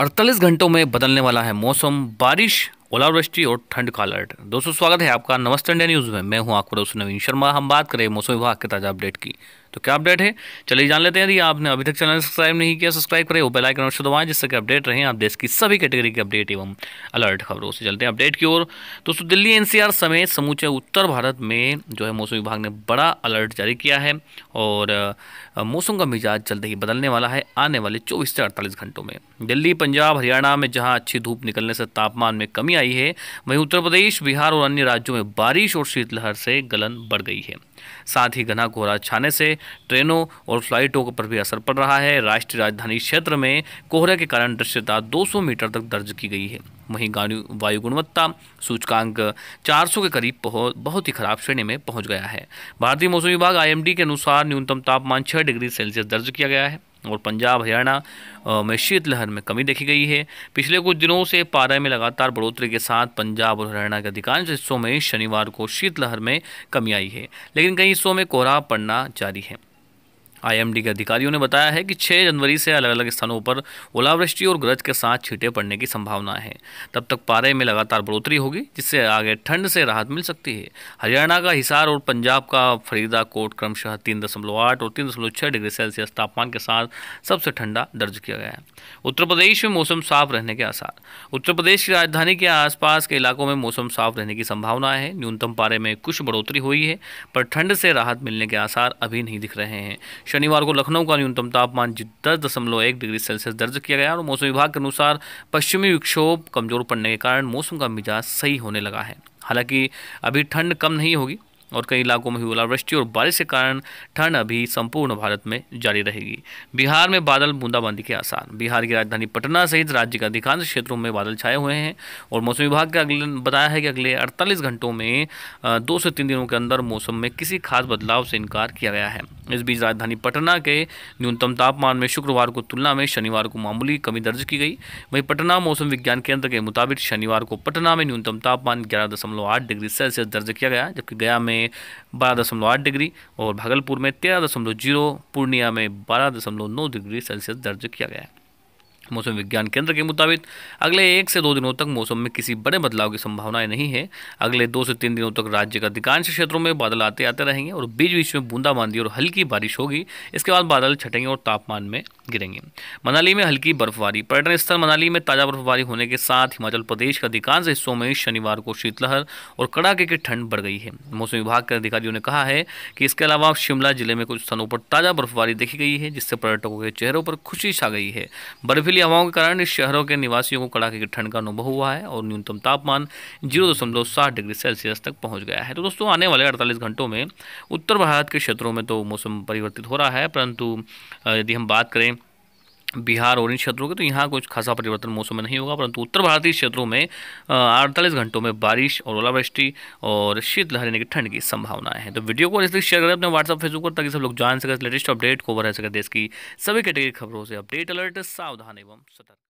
अड़तालीस घंटों में बदलने वाला है मौसम बारिश ओलावृष्टि और ठंड का अलर्ट दोस्तों स्वागत है आपका नमस्ते इंडिया न्यूज़ में मैं हूं आपका नवीन शर्मा हम बात करें मौसम विभाग के ताज़ा अपडेट की तो क्या अपडेट है चलिए जान लेते हैं यदि आपने अभी तक चैनल सब्सक्राइब नहीं किया सब्सक्राइब करें वो बेलाइकन अवश्य दबाएं जिससे कि अपडेट रहें आप देश की सभी कैटेगरी के अपडेट एवं अलर्ट खबरों से चलते हैं अपडेट की ओर दोस्तों दिल्ली एन समेत समूचे उत्तर भारत में जो है मौसम विभाग ने बड़ा अलर्ट जारी किया है और मौसम का मिजाज जल्द ही बदलने वाला है आने वाले चौबीस से अड़तालीस घंटों में दिल्ली पंजाब हरियाणा में जहाँ अच्छी धूप निकलने से तापमान में कमी आई है वहीं उत्तर प्रदेश बिहार और अन्य राज्यों में बारिश और शीतलहर से गलन बढ़ गई है साथ ही घना कोहरा छाने से ट्रेनों और फ्लाइटों पर भी असर पड़ रहा है राष्ट्रीय राजधानी क्षेत्र में कोहरे के कारण दृश्यता 200 मीटर तक दर्ज की गई है वहीं वायु गुणवत्ता सूचकांक 400 के करीब बहुत ही खराब श्रेणी में पहुंच गया है भारतीय मौसम विभाग आईएमडी के अनुसार न्यूनतम तापमान 6 डिग्री सेल्सियस दर्ज किया गया है और पंजाब हरियाणा में शीतलहर में कमी देखी गई है पिछले कुछ दिनों से पारा में लगातार बढ़ोतरी के साथ पंजाब और हरियाणा के अधिकांश हिस्सों में शनिवार को शीतलहर में कमी आई है लेकिन कई हिस्सों में कोहरा पड़ना जारी है आईएमडी के अधिकारियों ने बताया है कि 6 जनवरी से अलग अलग स्थानों पर ओलावृष्टि और गरज के साथ छींटे पड़ने की संभावना है तब तक पारे में लगातार बढ़ोतरी होगी जिससे आगे ठंड से राहत मिल सकती है हरियाणा का हिसार और पंजाब का फरीदाकोट क्रमशः तीन दशमलव आठ और तीन दशमलव छः डिग्री सेल्सियस तापमान के साथ सबसे ठंडा दर्ज किया गया है उत्तर प्रदेश में मौसम साफ रहने के आसार उत्तर प्रदेश की राजधानी के आसपास के इलाकों में मौसम साफ रहने की संभावना है न्यूनतम पारे में कुछ बढ़ोतरी हुई है पर ठंड से राहत मिलने के आसार अभी नहीं दिख रहे हैं शनिवार को लखनऊ का न्यूनतम तापमान दस दशमलव एक डिग्री सेल्सियस दर्ज किया गया और मौसम विभाग के अनुसार पश्चिमी विक्षोभ कमजोर पड़ने के कारण मौसम का मिजाज सही होने लगा है हालांकि अभी ठंड कम नहीं होगी और कई इलाकों में हुई ओलावृष्टि और बारिश के कारण ठंड अभी संपूर्ण भारत में जारी रहेगी बिहार में बादल बूंदाबांदी के आसार बिहार की राजधानी पटना सहित राज्य के अधिकांश क्षेत्रों में बादल छाए हुए हैं और मौसम विभाग के अगले बताया है कि अगले अड़तालीस घंटों में दो से तीन दिनों के अंदर मौसम में किसी खास बदलाव से इनकार किया गया है इस बीच राजधानी पटना के न्यूनतम तापमान में शुक्रवार को तुलना में शनिवार को मामूली कमी दर्ज की गई वहीं पटना मौसम विज्ञान केंद्र के मुताबिक शनिवार को पटना में न्यूनतम तापमान ग्यारह दशमलव आठ डिग्री सेल्सियस दर्ज किया गया जबकि गया में बारह दशमलव आठ डिग्री और भागलपुर में तेरह दशमलव जीरो पूर्णिया में बारह दशमलव नौ डिग्री सेल्सियस दर्ज किया गया है मौसम विज्ञान केंद्र के मुताबिक अगले एक से दो दिनों तक मौसम में किसी बड़े बदलाव की संभावनाएं नहीं है अगले दो से तीन दिनों तक राज्य के अधिकांश क्षेत्रों में बादल आते आते रहेंगे और बीच बीच में बूंदाबांदी और हल्की बारिश होगी इसके बाद बादल छटेंगे और तापमान में गिरेंगे मनाली में हल्की बर्फबारी पर्यटन स्थल मनाली में ताज़ा बर्फबारी होने के साथ हिमाचल प्रदेश के अधिकांश हिस्सों में शनिवार को शीतलहर और कड़ाके की ठंड बढ़ गई है मौसम विभाग के अधिकारियों ने कहा है कि इसके अलावा शिमला जिले में कुछ स्थानों पर ताज़ा बर्फबारी देखी गई है जिससे पर्यटकों के चेहरों पर खुशी छा गई है बर्फीली जहरीली हवाओं के कारण शहरों के निवासियों को कड़ाके की ठंड का अनुभव हुआ है और न्यूनतम तापमान जीरो दशमलव सात डिग्री सेल्सियस तक पहुंच गया है तो दोस्तों आने वाले अड़तालीस घंटों में उत्तर भारत के क्षेत्रों में तो मौसम परिवर्तित हो रहा है परंतु यदि हम बात करें बिहार और इन क्षेत्रों के तो यहाँ कुछ खासा परिवर्तन मौसम में नहीं होगा परंतु उत्तर भारतीय क्षेत्रों में अड़तालीस घंटों में बारिश और ओलावृष्टि और शीतलहर यानी कि ठंड की संभावनाएं हैं तो वीडियो को इसलिए शेयर करें अपने व्हाट्सअप फेसबुक पर ताकि सब लोग जान सकें लेटेस्ट अपडेट खबर रह सके देश की सभी कैटेगरी खबरों से अपडेट अलर्ट सावधान एवं सतर्क